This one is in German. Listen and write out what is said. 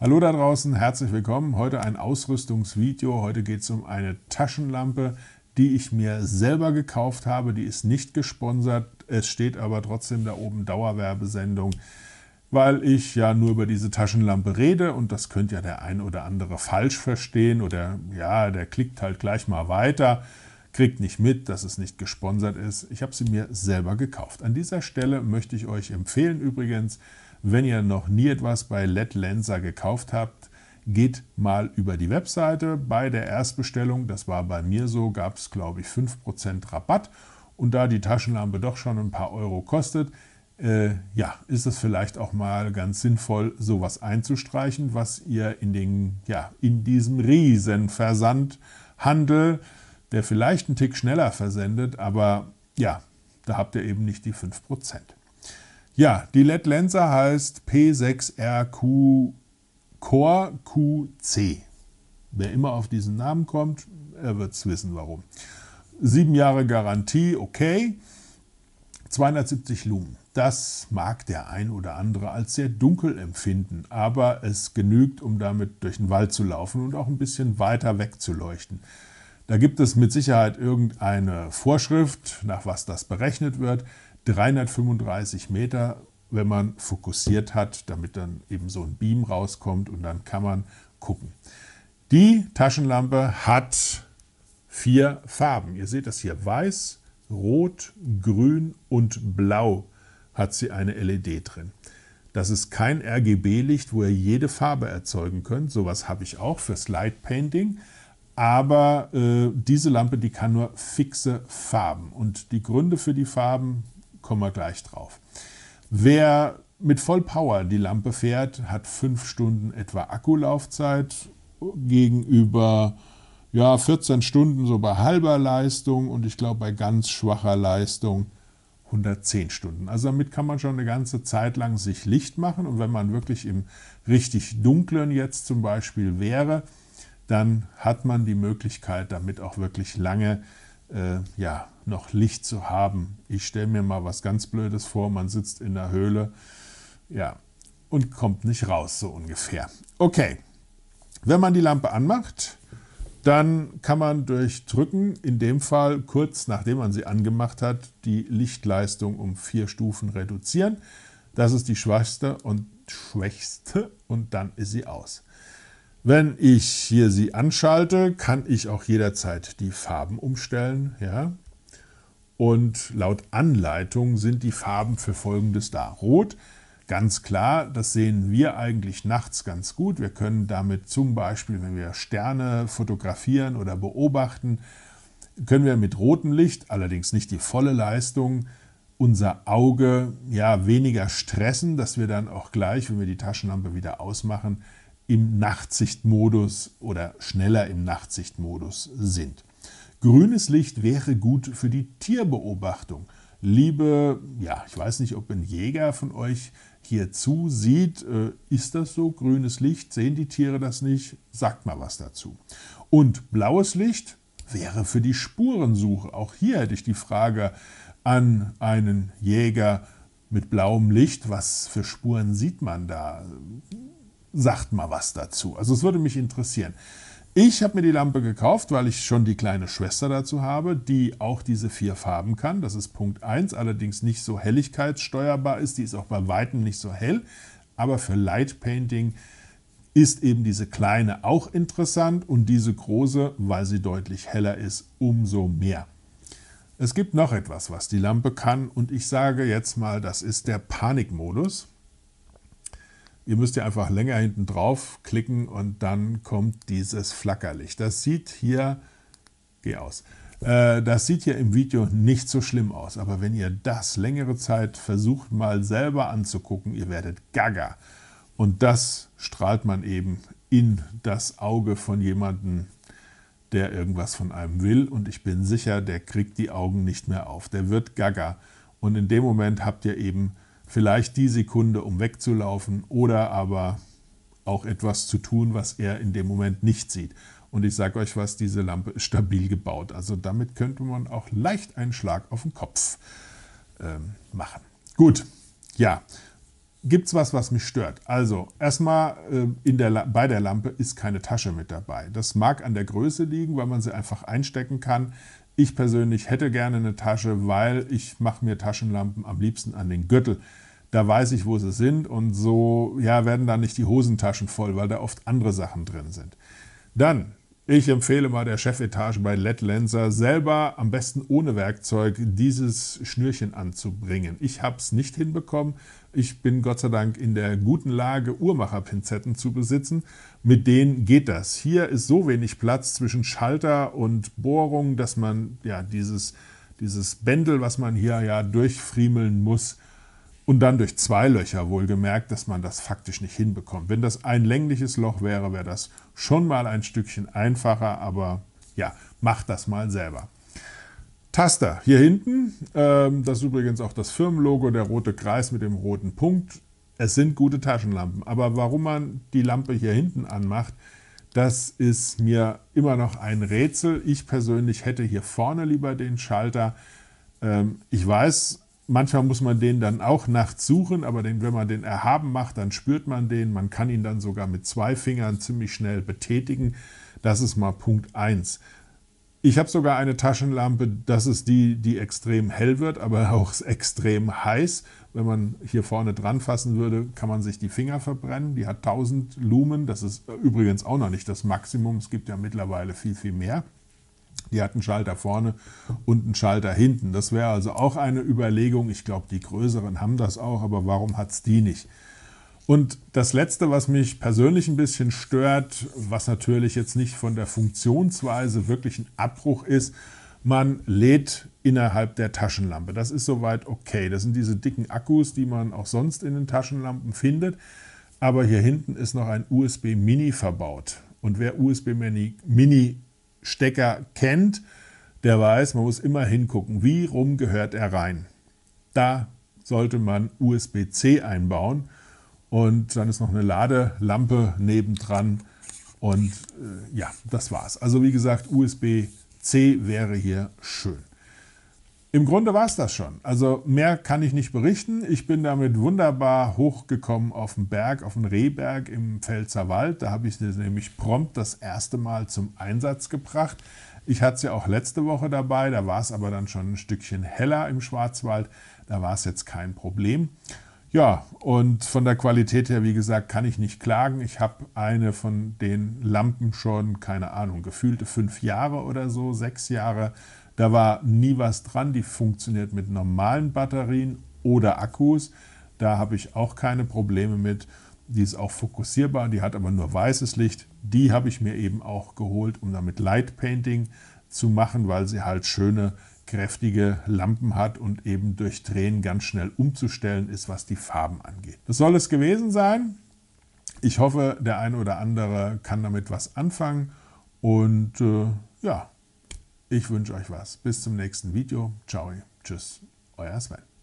Hallo da draußen, herzlich willkommen. Heute ein Ausrüstungsvideo. Heute geht es um eine Taschenlampe, die ich mir selber gekauft habe. Die ist nicht gesponsert. Es steht aber trotzdem da oben Dauerwerbesendung, weil ich ja nur über diese Taschenlampe rede und das könnte ja der ein oder andere falsch verstehen oder ja, der klickt halt gleich mal weiter kriegt nicht mit, dass es nicht gesponsert ist. Ich habe sie mir selber gekauft. An dieser Stelle möchte ich euch empfehlen übrigens, wenn ihr noch nie etwas bei Let Lenser gekauft habt, geht mal über die Webseite. Bei der Erstbestellung, das war bei mir so, gab es, glaube ich, 5% Rabatt. Und da die Taschenlampe doch schon ein paar Euro kostet, äh, ja, ist es vielleicht auch mal ganz sinnvoll, sowas einzustreichen, was ihr in, den, ja, in diesem riesen Versandhandel, der vielleicht einen Tick schneller versendet, aber ja, da habt ihr eben nicht die 5%. Ja, die LED Lenser heißt P6RQ Core QC. Wer immer auf diesen Namen kommt, er wird es wissen, warum. Sieben Jahre Garantie, okay. 270 Lumen. Das mag der ein oder andere als sehr dunkel empfinden, aber es genügt, um damit durch den Wald zu laufen und auch ein bisschen weiter weg zu leuchten. Da gibt es mit Sicherheit irgendeine Vorschrift, nach was das berechnet wird. 335 Meter, wenn man fokussiert hat, damit dann eben so ein Beam rauskommt und dann kann man gucken. Die Taschenlampe hat vier Farben. Ihr seht das hier, weiß, rot, grün und blau hat sie eine LED drin. Das ist kein RGB-Licht, wo ihr jede Farbe erzeugen könnt. Sowas habe ich auch fürs Light Painting. Aber äh, diese Lampe, die kann nur fixe Farben. Und die Gründe für die Farben kommen wir gleich drauf. Wer mit Vollpower die Lampe fährt, hat fünf Stunden etwa Akkulaufzeit gegenüber ja, 14 Stunden so bei halber Leistung und ich glaube bei ganz schwacher Leistung 110 Stunden. Also damit kann man schon eine ganze Zeit lang sich Licht machen und wenn man wirklich im richtig dunklen jetzt zum Beispiel wäre, dann hat man die Möglichkeit damit auch wirklich lange äh, ja, noch Licht zu haben. Ich stelle mir mal was ganz Blödes vor, man sitzt in der Höhle, ja, und kommt nicht raus, so ungefähr. Okay, wenn man die Lampe anmacht, dann kann man durch Drücken, in dem Fall kurz nachdem man sie angemacht hat, die Lichtleistung um vier Stufen reduzieren. Das ist die schwächste und schwächste und dann ist sie aus. Wenn ich hier sie anschalte, kann ich auch jederzeit die Farben umstellen. Ja? Und laut Anleitung sind die Farben für Folgendes da. Rot, ganz klar, das sehen wir eigentlich nachts ganz gut. Wir können damit zum Beispiel, wenn wir Sterne fotografieren oder beobachten, können wir mit rotem Licht, allerdings nicht die volle Leistung, unser Auge ja weniger stressen, dass wir dann auch gleich, wenn wir die Taschenlampe wieder ausmachen, im Nachtsichtmodus oder schneller im Nachtsichtmodus sind. Grünes Licht wäre gut für die Tierbeobachtung. Liebe, ja, ich weiß nicht, ob ein Jäger von euch hier zusieht, äh, ist das so? Grünes Licht, sehen die Tiere das nicht? Sagt mal was dazu. Und blaues Licht wäre für die Spurensuche. Auch hier hätte ich die Frage an einen Jäger mit blauem Licht, was für Spuren sieht man da? sagt mal was dazu. Also es würde mich interessieren. Ich habe mir die Lampe gekauft, weil ich schon die kleine Schwester dazu habe, die auch diese vier Farben kann. Das ist Punkt 1, allerdings nicht so helligkeitssteuerbar ist. Die ist auch bei weitem nicht so hell. Aber für Light Painting ist eben diese kleine auch interessant und diese große, weil sie deutlich heller ist, umso mehr. Es gibt noch etwas, was die Lampe kann und ich sage jetzt mal, das ist der Panikmodus. Ihr müsst ja einfach länger hinten drauf klicken und dann kommt dieses Flackerlicht. Das sieht hier, geh aus, äh, das sieht hier im Video nicht so schlimm aus. Aber wenn ihr das längere Zeit versucht mal selber anzugucken, ihr werdet gaga. Und das strahlt man eben in das Auge von jemandem, der irgendwas von einem will. Und ich bin sicher, der kriegt die Augen nicht mehr auf. Der wird gaga. Und in dem Moment habt ihr eben vielleicht die Sekunde, um wegzulaufen oder aber auch etwas zu tun, was er in dem Moment nicht sieht. Und ich sage euch was, diese Lampe ist stabil gebaut. Also damit könnte man auch leicht einen Schlag auf den Kopf ähm, machen. Gut, ja. Gibt es was, was mich stört? Also, erstmal äh, der, bei der Lampe ist keine Tasche mit dabei. Das mag an der Größe liegen, weil man sie einfach einstecken kann. Ich persönlich hätte gerne eine Tasche, weil ich mache mir Taschenlampen am liebsten an den Gürtel. Da weiß ich, wo sie sind und so ja, werden da nicht die Hosentaschen voll, weil da oft andere Sachen drin sind. Dann ich empfehle mal der Chefetage bei LED Lenser selber am besten ohne Werkzeug dieses Schnürchen anzubringen. Ich habe es nicht hinbekommen. Ich bin Gott sei Dank in der guten Lage, Uhrmacherpinzetten zu besitzen. Mit denen geht das. Hier ist so wenig Platz zwischen Schalter und Bohrung, dass man ja dieses, dieses Bändel, was man hier ja durchfriemeln muss, und dann durch zwei Löcher wohlgemerkt, dass man das faktisch nicht hinbekommt. Wenn das ein längliches Loch wäre, wäre das schon mal ein Stückchen einfacher, aber ja, macht das mal selber. Taster hier hinten, ähm, das ist übrigens auch das Firmenlogo, der rote Kreis mit dem roten Punkt. Es sind gute Taschenlampen, aber warum man die Lampe hier hinten anmacht, das ist mir immer noch ein Rätsel. Ich persönlich hätte hier vorne lieber den Schalter. Ähm, ich weiß, Manchmal muss man den dann auch nachts suchen, aber den, wenn man den erhaben macht, dann spürt man den. Man kann ihn dann sogar mit zwei Fingern ziemlich schnell betätigen. Das ist mal Punkt 1. Ich habe sogar eine Taschenlampe, das ist die, die extrem hell wird, aber auch extrem heiß. Wenn man hier vorne dran fassen würde, kann man sich die Finger verbrennen. Die hat 1000 Lumen, das ist übrigens auch noch nicht das Maximum. Es gibt ja mittlerweile viel, viel mehr. Die hat einen Schalter vorne und einen Schalter hinten. Das wäre also auch eine Überlegung. Ich glaube, die größeren haben das auch, aber warum hat es die nicht? Und das Letzte, was mich persönlich ein bisschen stört, was natürlich jetzt nicht von der Funktionsweise wirklich ein Abbruch ist, man lädt innerhalb der Taschenlampe. Das ist soweit okay. Das sind diese dicken Akkus, die man auch sonst in den Taschenlampen findet. Aber hier hinten ist noch ein USB Mini verbaut. Und wer USB Mini Stecker kennt, der weiß, man muss immer hingucken, wie rum gehört er rein. Da sollte man USB-C einbauen und dann ist noch eine Ladelampe nebendran und äh, ja, das war's. Also wie gesagt, USB-C wäre hier schön. Im Grunde war es das schon. Also mehr kann ich nicht berichten. Ich bin damit wunderbar hochgekommen auf den Berg, auf den Rehberg im Pfälzer Wald. Da habe ich es nämlich prompt das erste Mal zum Einsatz gebracht. Ich hatte es ja auch letzte Woche dabei, da war es aber dann schon ein Stückchen heller im Schwarzwald. Da war es jetzt kein Problem. Ja, und von der Qualität her, wie gesagt, kann ich nicht klagen. Ich habe eine von den Lampen schon, keine Ahnung, gefühlte fünf Jahre oder so, sechs Jahre da war nie was dran, die funktioniert mit normalen Batterien oder Akkus. Da habe ich auch keine Probleme mit. Die ist auch fokussierbar, die hat aber nur weißes Licht. Die habe ich mir eben auch geholt, um damit Light Painting zu machen, weil sie halt schöne, kräftige Lampen hat und eben durch Drehen ganz schnell umzustellen ist, was die Farben angeht. Das soll es gewesen sein. Ich hoffe, der eine oder andere kann damit was anfangen und äh, ja, ich wünsche euch was. Bis zum nächsten Video. Ciao. Tschüss. Euer Sven.